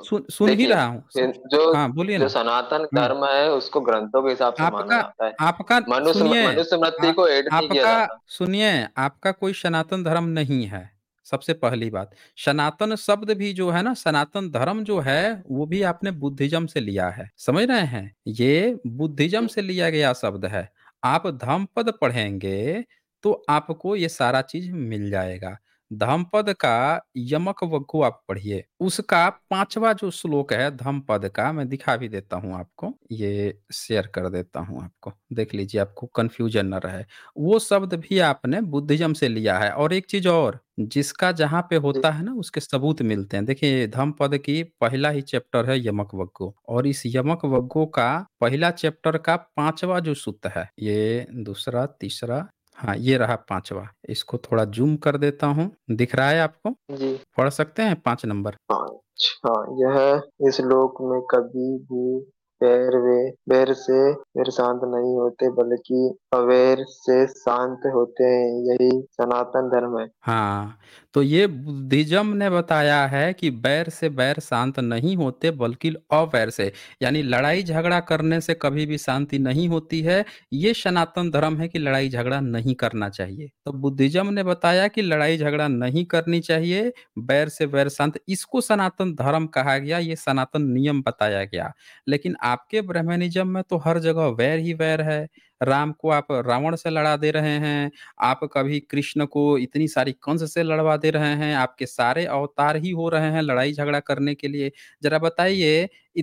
सुन ही रहा हूँ जो हाँ बोलिए जो ना सनातन धर्म हम्म। है उसको ग्रंथों के हिसाब से आपका आपका मनुष्य सुनिए को एड आपका सुनिए आपका कोई सनातन धर्म नहीं है सबसे पहली बात सनातन शब्द भी जो है ना सनातन धर्म जो है वो भी आपने बुद्धिज्म से लिया है समझ रहे हैं ये बुद्धिज्म से लिया गया शब्द है आप धम पद पढ़ेंगे तो आपको ये सारा चीज मिल जाएगा धमपद का यमक वगु आप पढ़िए उसका पांचवा जो श्लोक है धमपद का मैं दिखा भी देता हूँ आपको ये शेयर कर देता हूँ आपको देख लीजिए आपको कंफ्यूजन न रहे वो शब्द भी आपने बुद्धिज्म से लिया है और एक चीज और जिसका जहाँ पे होता है ना उसके सबूत मिलते हैं देखिए धम पद की पहला ही चैप्टर है यमक वग्गो और इस यमक वग्गो का पहला चैप्टर का पांचवा जो सूत्र है ये दूसरा तीसरा हाँ ये रहा पांचवा इसको थोड़ा जूम कर देता हूँ दिख रहा है आपको जी पढ़ सकते हैं पांच नंबर अच्छा यह इस लोक में कभी भी बैर वे बैर से फिर शांत नहीं होते बल्कि अवेर से शांत होते हैं यही सनातन धर्म है हाँ तो ये बुद्धिज्म ने बताया है कि बैर से बैर शांत नहीं होते बल्कि अवैर से यानी लड़ाई झगड़ा करने से कभी भी शांति नहीं होती है ये सनातन धर्म है कि लड़ाई झगड़ा नहीं करना चाहिए तो बुद्धिज्म ने बताया कि लड़ाई झगड़ा नहीं करनी चाहिए बैर से बैर शांत इसको सनातन धर्म कहा गया ये सनातन नियम बताया गया लेकिन आपके ब्रह्मनिज्म में तो हर जगह वैर ही वैर है राम को आप रावण से लड़ा दे रहे हैं आप कभी कृष्ण को इतनी सारी कंस से लड़वा दे रहे हैं आपके सारे अवतार ही हो रहे हैं लड़ाई झगड़ा करने के लिए जरा बताइए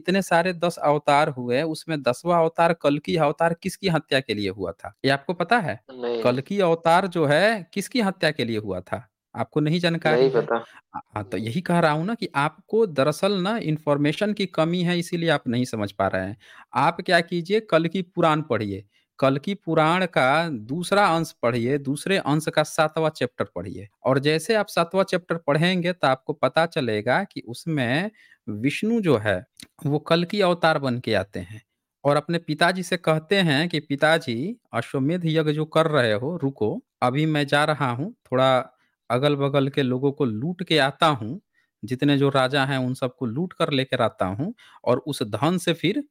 इतने सारे दस अवतार हुए उसमें दसवा अवतार कल की अवतार किसकी हत्या के लिए हुआ था ये आपको पता है कल की अवतार जो है किसकी हत्या के लिए हुआ था आपको नहीं जानकारी नहीं पता। हाँ, तो यही कह रहा हूँ ना कि आपको दरअसल ना इन्फॉर्मेशन की कमी है इसीलिए आप नहीं समझ पा रहे हैं। आप क्या कीजिए कल की पुराण पढ़िए। कल की पुराण का दूसरा अंश पढ़िए, दूसरे अंश का सातवां चैप्टर पढ़िए और जैसे आप सातवां चैप्टर पढ़ेंगे तो आपको पता चलेगा कि उसमें विष्णु जो है वो कल की अवतार बन के आते हैं और अपने पिताजी से कहते हैं कि पिताजी अश्वमेध यज्ञ जो कर रहे हो रुको, अभी मैं जा रहा हूँ, थोड़ा अगल-बगल के लोगों को लूट के आता हूँ, जितने जो राजा हैं उन सबको लूट कर लेकर आता हूँ और उस धन से फिर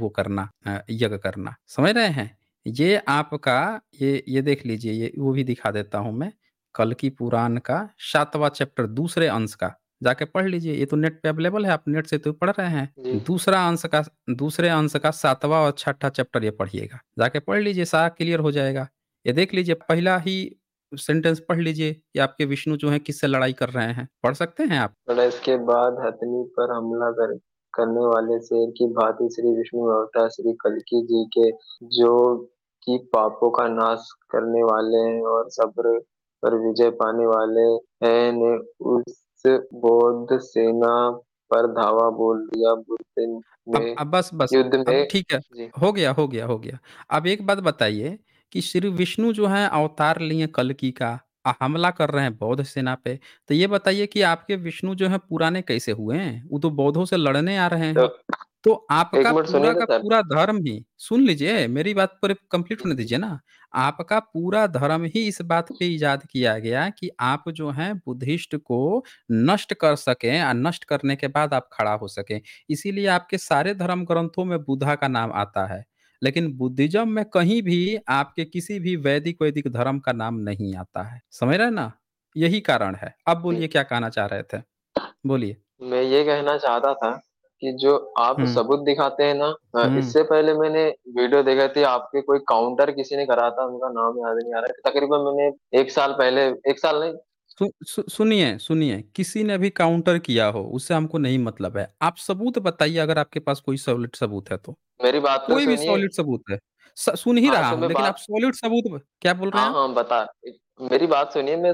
वो करना यज्ञ करना। समझ रहे हैं? ये आपका ये ये देख लीजिए ये वो भी दिखा देता हूँ मैं, कल की पुराण का सातवा चैप्टर दूसरे अंश का, जाके पढ़ लीजिए, ये तो नेट पे अवेलेबल है, आप नेट से तो पढ़ रहे हैं। दूसरा अंश का दूसरे अंश का सातवा और छठा चैप्टर ये पढ़िएगा, जाके पढ़ लीजिए, सारा क्लियर हो जाएगा। ये देख लीजिए पहला ही सेंटेंस पढ़ लीजिए कि आपके विष्णु जो है किससे लड़ाई कर रहे हैं पढ़ सकते हैं आप इसके बाद हथनी पर हमला कर करने वाले शेर की भांति श्री विष्णु अवतार श्री कलकी जी के जो कि पापों का नाश करने वाले हैं और सब्र पर विजय पाने वाले हैं ने उस बौद्ध सेना पर धावा बोल दिया बुद्ध ने अब बस बस युद्ध में ठीक है हो गया हो गया हो गया अब एक बात बताइए कि श्री विष्णु जो है अवतार लिए की का, हमला कर रहे हैं बौद्ध सेना पे। तो ये बताइए कि आपके विष्णु जो है पुराने कैसे हुए हैं? वो तो बौद्धों से लड़ने आ रहे हैं। तो, तो आपका पूरा का पूरा धर्म ही सुन लीजिए, मेरी बात पर कंप्लीट होने दीजिए ना। आपका पूरा धर्म ही इस बात पे इजाद किया गया कि आप जो हैं बुद्धिस्ट को नष्ट कर सके और नष्ट करने के बाद आप खड़ा हो सके इसीलिए आपके सारे धर्म ग्रंथों में बुद्धा का नाम आता है। लेकिन बुद्धिज्म में कहीं भी आपके किसी भी वैदिक वैदिक धर्म का नाम नहीं आता है समझ रहे ना यही कारण है अब बोलिए क्या कहना चाह रहे थे बोलिए मैं ये कहना चाहता था कि जो आप सबूत दिखाते हैं ना इससे पहले मैंने वीडियो देखा थी आपके कोई काउंटर किसी ने करा था उनका नाम याद नहीं आ रहा है तकरीबन मैंने एक साल पहले एक साल नहीं सु, सुनिए सुनिए किसी ने भी काउंटर किया हो उससे हमको नहीं मतलब है आप सबूत बताइए अगर आपके पास कोई सबूत है तो मेरी बात तो कोई भी सॉलिड सबूत है सुन ही हाँ, रहा हूँ लेकिन आप सॉलिड सबूत क्या बोल रहे हाँ, हैं हाँ बता मेरी बात सुनिए मैं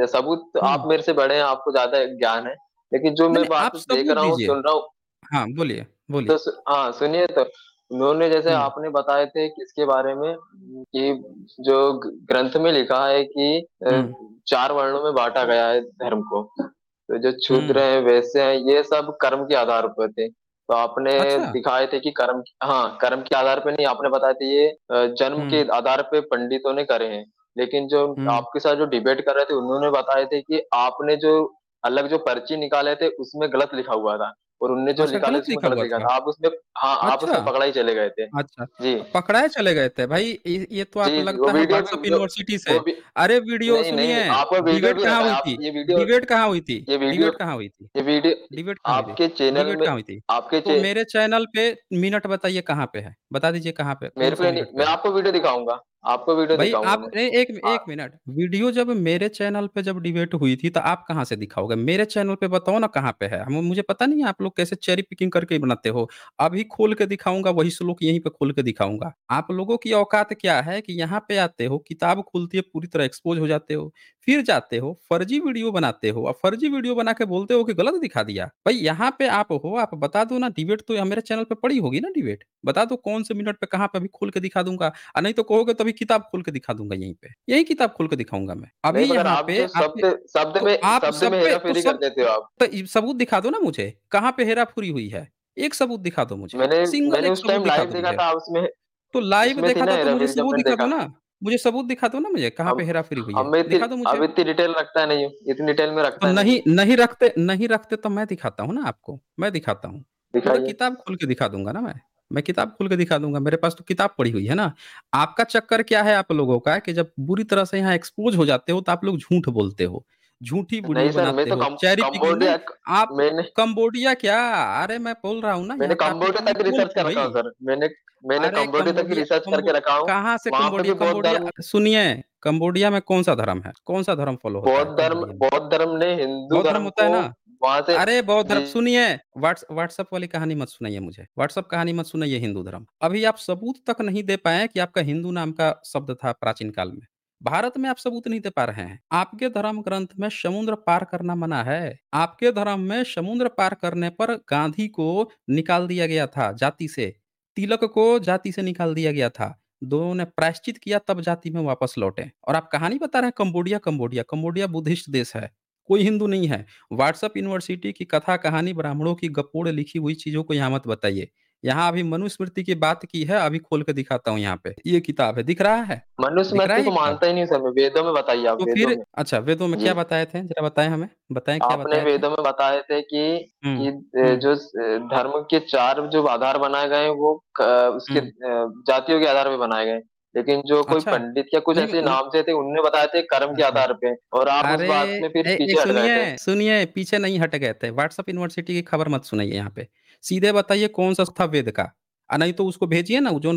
ज- सबूत तो आप हाँ। मेरे से बड़े हैं आपको ज्यादा ज्ञान है लेकिन जो मैं बात देख रहा हूँ सुन रहा हूँ हाँ बोलिए बोलिए तो सु- हाँ सुनिए तो उन्होंने जैसे हम्म। आपने बताए थे किसके बारे में कि जो ग्रंथ में लिखा है कि हम्म। चार वर्णों में बांटा गया है धर्म को तो जो हम्म शूद्र हैं वैश्य हैं ये सब कर्म के आधार पर थे तो आपने अच्छा दिखाए थे कि कर्म हाँ कर्म के आधार पे नहीं आपने बताया था ये जन्म के हम्म। आधार पे पंडितों ने करे हैं लेकिन जो हम्म। आपके साथ जो डिबेट कर रहे थे उन्होंने बताए थे कि आपने जो अलग जो पर्ची निकाले थे उसमें गलत लिखा हुआ था और उनने जो अच्छा, निकाले उसमें लिखा गलत हुआ लिखा था आप उसमें हाँ आप अच्छा। उसमें पकड़ाई चले गए थे अच्छा जी पकड़ाए चले गए थे भाई ये तो आपको लगता है व्हाट्सएप यूनिवर्सिटी से अरे वीडियो नहीं सुनिए आपको डिबेट कहाँ हुई थी ये वीडियो डिबेट कहाँ हुई थी ये वीडियो डिबेट कहाँ हुई थी ये वीडियो डिबेट आपके चैनल डिबेट में कहाँ हुई थी आपके तो मेरे चैनल पे मिनट बताइए कहाँ पे है बता दीजिए कहाँ पे मेरे पे मैं आपको वीडियो दिखाऊंगा आपको वीडियो भाई आप ए, एक हाँ। एक मिनट वीडियो जब मेरे चैनल पे जब डिबेट हुई थी तो आप कहाँ से दिखाओगे मेरे चैनल पे बताओ ना कहाँ पे है हम मुझे पता नहीं है आप लोग कैसे चेरी पिकिंग करके बनाते हो अभी खोल के दिखाऊंगा वही श्लोक यहीं पे खोल के दिखाऊंगा आप लोगों की औकात क्या है कि यहाँ पे आते हो किताब खुलती है पूरी तरह एक्सपोज हो जाते हो फिर जाते हो फर्जी वीडियो बनाते हो और फर्जी वीडियो बना के बोलते हो कि गलत दिखा दिया भाई यहाँ पे आप हो आप बता दो ना डिबेट तो मेरे चैनल पे पड़ी होगी ना डिबेट बता दो कौन से मिनट पे कहाँ पे अभी खोल के दिखा दूंगा और नहीं तो कहोगे तो अभी किताब खोल के दिखा दूंगा यहीं पे यही किताब खोल के दिखाऊंगा मैं अभी यहाँ तो पे आप तो तो सबूत दिखा दो ना मुझे कहाँ पे हेरा फुरी हुई है एक सबूत दिखा दो मुझे सिंगल तो लाइव देखा तो मुझे सबूत दिखा दो ना मुझे सबूत दिखा दो ना मुझे कहाँ पे हेरा फेरी हुई दिखा दो मुझे अब इतनी डिटेल रखता नहीं इतनी डिटेल में तो नहीं नहीं नहीं रखते नहीं रखते तो मैं दिखाता हूँ ना आपको मैं दिखाता हूँ किताब खोल के दिखा दूंगा ना मैं मैं किताब खोल के दिखा दूंगा मेरे पास तो किताब पड़ी हुई है ना आपका चक्कर क्या है आप लोगों का कि जब बुरी तरह से यहाँ एक्सपोज हो जाते हो तो आप लोग झूठ बोलते हो झूठी बुढ़िया बुनियाद मैं बनाते तो हो कम चेरी पिकिंग आप कंबोडिया क्या अरे मैं बोल रहा हूँ ना मैंने कंबोडिया तक रिसर्च कर रखा हूँ सर मैंने मैंने कंबोडिया तक रिसर्च करके रखा हूँ कहाँ से वहां पे कंबोडिया कंबोडिया सुनिए कंबोडिया में कौन सा धर्म है कौन सा धर्म फॉलो बौद्ध धर्म बौद्ध धर्म ने हिंदू धर्म होता है ना अरे बौद्ध धर्म सुनिए व्हाट्सएप व्हाट्सअप वाली कहानी मत सुनाइए मुझे व्हाट्सएप कहानी मत सुनाइए हिंदू धर्म अभी आप सबूत तक नहीं दे पाए कि आपका हिंदू नाम का शब्द था प्राचीन काल में भारत में आप सबूत नहीं दे पा रहे हैं। आपके धर्म ग्रंथ में समुद्र पार करना मना है। आपके धर्म में समुद्र पार करने पर गांधी को निकाल दिया गया था जाति से। तिलक को जाति से निकाल दिया गया था। दोनों ने प्रायश्चित किया तब जाति में वापस लौटे। और आप कहानी बता रहे हैं कंबोडिया, कम्बोडिया कंबोडिया बुद्धिस्ट देश है। कोई हिंदू नहीं है। व्हाट्सअप यूनिवर्सिटी की कथा कहानी ब्राह्मणों की गपोड़ लिखी हुई चीज़ों को यहाँ मत बताइए। यहाँ अभी मनुस्मृति की बात की है अभी खोल के दिखाता हूँ यहाँ पे ये किताब है दिख रहा है मनुस्मृति को मानते ही नहीं सर वेदों में बताइए आप तो फिर अच्छा वेदों में क्या बताए थे जरा बताए हमें बताए क्या आपने वेदों में बताए थे कि हम्म, हम्म। जो धर्म के चार जो आधार बनाए गए वो उसके हम्म। जातियों के आधार पे बनाए गए लेकिन जो कोई अच्छा, पंडित या कुछ ऐसे नाम से थे उनने बताए थे कर्म के अच्छा। आधार पे और आप उस बात में फिर पीछे हट गए सुनिए पीछे नहीं हट गए थे व्हाट्सएप यूनिवर्सिटी की खबर मत सुनाइए यहाँ पे सीधे बताइए कौन सा था वेद का नहीं तो उसको भेजिए ना जो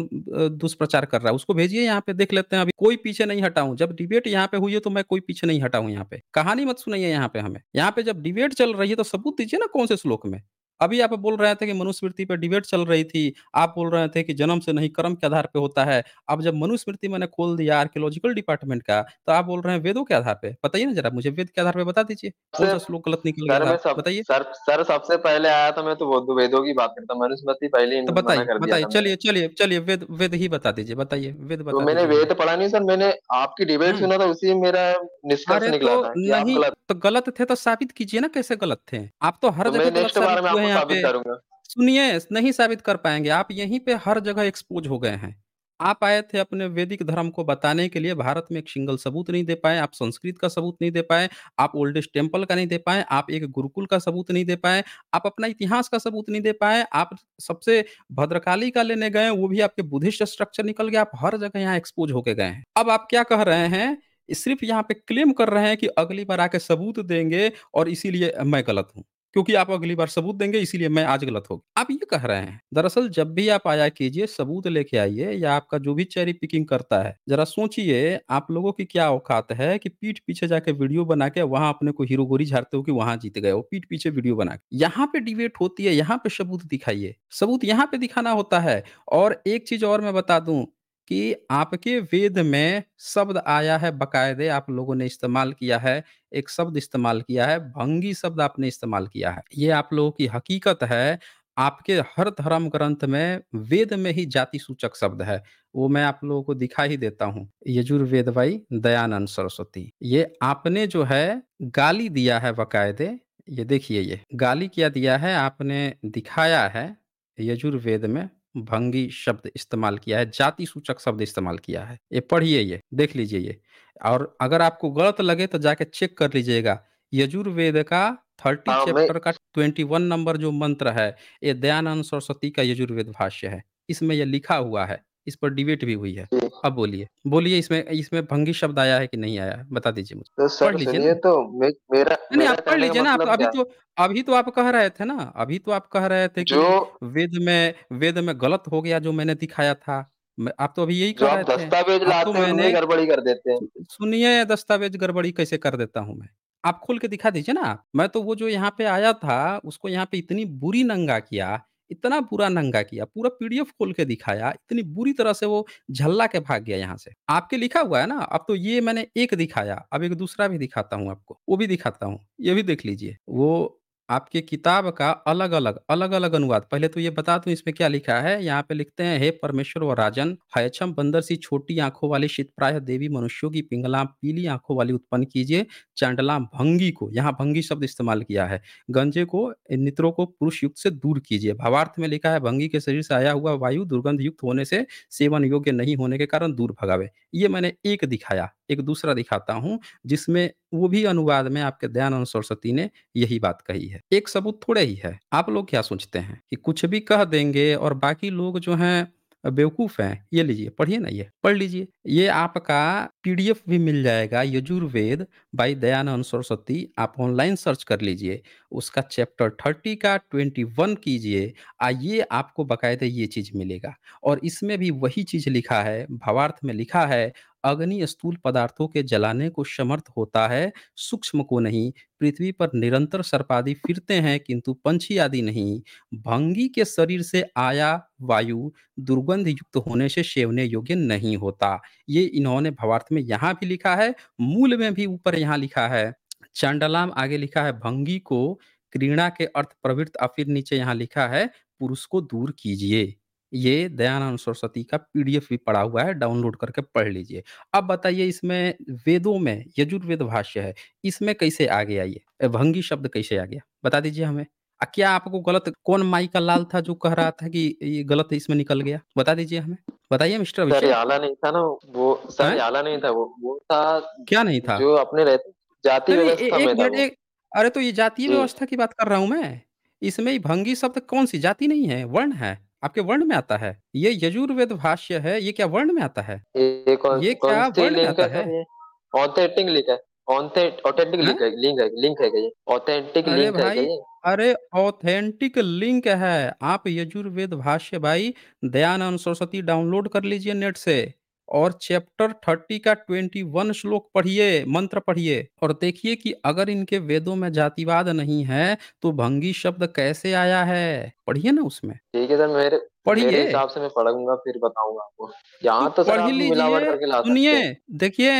दुष्प्रचार कर रहा है उसको भेजिए यहाँ पे देख लेते हैं अभी कोई पीछे नहीं हटा जब डिबेट यहाँ पे हुई है तो मैं कोई पीछे नहीं हटा यहाँ पे कहानी मत सुनाइए यहाँ पे हमें यहाँ पे जब डिबेट चल रही है तो सबूत दीजिए ना कौन से श्लोक में अभी आप बोल रहे थे कि मनुस्मृति पे डिबेट चल रही थी। आप बोल रहे थे कि जन्म से नहीं कर्म के आधार पे होता है। अब जब मनुस्मृति मैंने खोल दिया आर्कियोलॉजिकल डिपार्टमेंट का, तो आप बोल रहे हैं वेदों के आधार पे। बताइए ना ज़रा मुझे वेद के आधार पे बता दीजिए, कौन-सा श्लोक गलत निकल रहा है बताइए। सर सर सबसे पहले आया था मैं तो वेदों की बात करता। मनुस्मृति पहले तो बताइए, बताइए। चलिए, चलिए, चलिए वेद वेद ही बता दीजिए। बताइए, वेद बता तो मैंने वेद पढ़ा नहीं सर, मैंने आपकी डिबेट हम्म। सुना था उसी मेरा निष्कर्ष तो निकला था नहीं, तो गलत थे तो साबित कीजिए ना कैसे गलत थे। आप तो हर तो जगह यहाँ पे सुनिए नहीं साबित कर पाएंगे आप यहीं पे हर जगह एक्सपोज हो गए हैं आप आए थे अपने वैदिक धर्म को बताने के लिए भारत में एक सिंगल सबूत नहीं दे पाए आप संस्कृत का सबूत नहीं दे पाए आप ओल्डेस्ट टेम्पल का नहीं दे पाए आप एक गुरुकुल का सबूत नहीं दे पाए आप अपना इतिहास का सबूत नहीं दे पाए आप सबसे भद्रकाली का लेने गए वो भी आपके बुद्धिस्ट स्ट्रक्चर निकल गया आप हर जगह यहाँ एक्सपोज होके गए हैं अब आप क्या कह रहे हैं सिर्फ यहाँ पे क्लेम कर रहे हैं कि अगली बार आके सबूत देंगे और इसीलिए मैं गलत हूँ क्योंकि आप अगली बार सबूत देंगे इसीलिए मैं आज गलत हो आप ये कह रहे हैं दरअसल जब भी आप आया कीजिए सबूत लेके आइए या आपका जो भी चेरी पिकिंग करता है जरा सोचिए आप लोगों की क्या औकात है कि पीठ पीछे जाके वीडियो बना के वहां अपने को हीरो गोरी झाड़ते हो कि वहां जीत गए हो पीठ पीछे वीडियो बना के यहाँ पे डिबेट होती है यहाँ पे सबूत दिखाइए सबूत यहाँ पे दिखाना होता है और एक चीज और मैं बता दूं कि आपके वेद में शब्द आया है बकायदे आप लोगों ने इस्तेमाल किया है, एक शब्द इस्तेमाल किया है, भंगी शब्द आपने इस्तेमाल किया है। ये आप लोगों की हकीकत है। आपके हर धर्म ग्रंथ में वेद में ही जाति सूचक शब्द है। वो मैं आप लोगों को दिखा ही देता हूँ। यजुर्वेद भाई दयानंद सरस्वती। ये आपने जो है गाली दिया है बकायदे। ये देखिए ये, गाली क्या दिया है आपने दिखाया है यजुर्वेद में। भंगी शब्द इस्तेमाल किया है, जाति सूचक शब्द इस्तेमाल किया है। ये पढ़िए ये, देख लीजिए ये और अगर आपको गलत लगे तो जाके चेक कर लीजिएगा। यजुर्वेद का थर्टी हाँ, चैप्टर का ट्वेंटी वन नंबर जो मंत्र है, ये दयानंद सरस्वती का यजुर्वेद भाष्य है। इसमें यह लिखा हुआ है। इस पर डिबेट भी हुई है अब बोलिए बोलिए इसमें इसमें भंगी शब्द आया है कि नहीं आया है बता दीजिए मुझे तो पढ़ लीजिए ना तो मे, मेरा नहीं मेरा आप पढ़ लीजिए ना आप मतलब अभी तो अभी तो आप कह रहे थे ना अभी तो आप कह रहे थे कि वेद में वेद में गलत हो गया जो मैंने दिखाया था आप तो अभी यही कह रहे थे तो मैंने गड़बड़ी कर देते हैं सुनिए दस्तावेज गड़बड़ी कैसे कर देता हूँ मैं आप खोल के दिखा दीजिए ना मैं तो वो जो यहाँ पे आया था उसको यहाँ पे इतनी बुरी नंगा किया इतना बुरा नंगा किया, पूरा पीडीएफ खोल के दिखाया, इतनी बुरी तरह से वो झल्ला के भाग गया यहाँ से। आपके लिखा हुआ है ना, अब तो ये मैंने एक दिखाया, अब एक दूसरा भी दिखाता हूँ आपको, वो भी दिखाता हूँ, ये भी देख लीजिए। वो आपके किताब का अलग-अलग, अलग-अलग अनुवाद पहले तो ये बता दू इसमें क्या लिखा है? यहाँ पे लिखते हैं, हे परमेश्वर व राजन! हैछम बंदर सी छोटी आंखों वाली शीत प्राय देवी मनुष्यों की पिंगला पीली आंखों वाली उत्पन्न कीजिए, चांडला भंगी को यहाँ भंगी शब्द इस्तेमाल किया है। गंजे को, नित्रों को पुरुष युक्त से दूर कीजिए। भावार्थ में लिखा है, भंगी के शरीर से आया हुआ वायु दुर्गंध युक्त होने से सेवन योग्य नहीं होने के कारण दूर भगावे। ये मैंने एक दिखाया। एक दूसरा दिखाता हूँ जिसमें वो भी अनुवाद में आपके दयानंद सरस्वती ने यही बात कही है एक सबूत थोड़े ही है आप लोग क्या सोचते हैं कि कुछ भी कह देंगे और बाकी लोग जो हैं बेवकूफ हैं ये लीजिए पढ़िए ना ये पढ़ लीजिए ये आपका पीडीएफ भी मिल जाएगा यजुर्वेद बाई दयानंद सरस्वती आप ऑनलाइन सर्च कर लीजिए उसका चैप्टर थर्टी का ट्वेंटी वन कीजिए आ ये आपको बकायदे ये चीज़ मिलेगा और इसमें भी वही चीज़ लिखा है भावार्थ में लिखा है अग्नि स्थूल पदार्थों के जलाने को समर्थ होता है सूक्ष्म को नहीं पृथ्वी पर निरंतर सर्पादि फिरते हैं किंतु पंछी आदि नहीं भंगी के शरीर से आया वायु दुर्गंध युक्त होने से सेवने योग्य नहीं होता ये इन्होंने भवार्थ में यहाँ भी लिखा है मूल में भी ऊपर यहाँ लिखा है चांडलाम आगे लिखा है भंगी को क्रीड़ा के अर्थ प्रवृत्त अफिर नीचे यहाँ लिखा है पुरुष को दूर कीजिए ये दयानंद सरस्वती का पीडीएफ भी पड़ा हुआ है, डाउनलोड करके पढ़ लीजिए। अब बताइए इसमें वेदों में यजुर्वेद भाष्य है, इसमें कैसे आ गया ये? भंगी शब्द कैसे आ गया? बता दीजिए हमें। क्या आपको गलत कौन माई का लाल था जो कह रहा था कि ये गलत इसमें निकल गया? बता दीजिए हमें। बताइए मिस्टर नहीं था ना वो सर नहीं था वो वो था क्या नहीं था? जो अपने जाति अरे व्यवस्था में अरे तो ये जातीय व्यवस्था की बात कर रहा हूँ मैं। इसमें भंगी शब्द कौन-सी जाति नहीं है, वर्ण है। आपके वर्ण में आता है ये यजुर्वेद भाष्य है ये क्या वर्ण में आता है ये कौन ये कौन क्या वर्ण में लिंक आता है ऑथेंटिक लिंक है ऑथेंटिक लिंक हाँ? है लिंक है लिंक है ये ऑथेंटिक लिंक है ये अरे ऑथेंटिक लिंक है आप यजुर्वेद भाष्य भाई दयानंद सरस्वती डाउनलोड कर लीजिए नेट से और चैप्टर थर्टी का ट्वेंटी वन श्लोक पढ़िए मंत्र पढ़िए और देखिए कि अगर इनके वेदों में जातिवाद नहीं है तो भंगी शब्द कैसे आया है पढ़िए ना उसमें ठीक है सर मेरे पढ़िए हिसाब से मैं पढ़ूंगा फिर बताऊंगा आपको यहाँ तो पढ़ी लीजिए सुनिए देखिए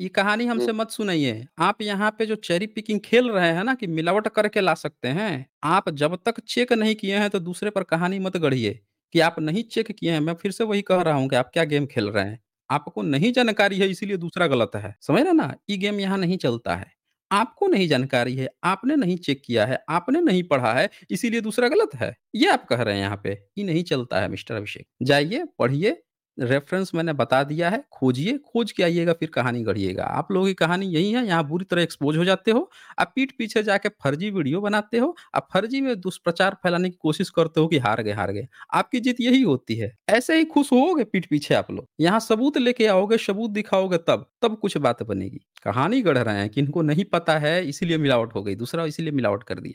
ये कहानी हमसे मत सुनाइए आप यहाँ पे जो चेरी पिकिंग खेल रहे हैं ना कि मिलावट करके ला सकते हैं आप जब तक चेक नहीं किए हैं तो दूसरे पर कहानी मत गढ़िए कि आप नहीं चेक किए हैं मैं फिर से वही कह रहा हूँ कि आप क्या गेम खेल रहे हैं आपको नहीं जानकारी है इसीलिए दूसरा गलत है। समझ रहे ना? ये गेम यहाँ नहीं चलता है। आपको नहीं जानकारी है, आपने नहीं चेक किया है, आपने नहीं पढ़ा है इसीलिए दूसरा गलत है। ये आप कह रहे हैं यहाँ पे। ये नहीं चलता है मिस्टर अभिषेक। जाइए, पढ़िए रेफरेंस मैंने बता दिया है, खोजिए, खोज के आइएगा फिर कहानी गढ़िएगा। आप लोगों की कहानी यही है, यहाँ बुरी तरह एक्सपोज़ हो जाते हो। आप पीठ पीछे जाके फर्ज़ी वीडियो बनाते हो, आप फर्ज़ी में दुष्प्रचार फैलाने की कोशिश करते हो कि हार गए, हार गए। आपकी जीत यही होती है। ऐसे ही खुश हो पीठ पीछे आप लोग। यहाँ सबूत लेके आओगे, सबूत दिखाओगे तब, तब कुछ बात बनेगी। कहानी गढ़ रहे हैं कि इनको नहीं पता है इसीलिए मिलावट हो गई, दूसरा इसीलिए मिलावट कर दिया।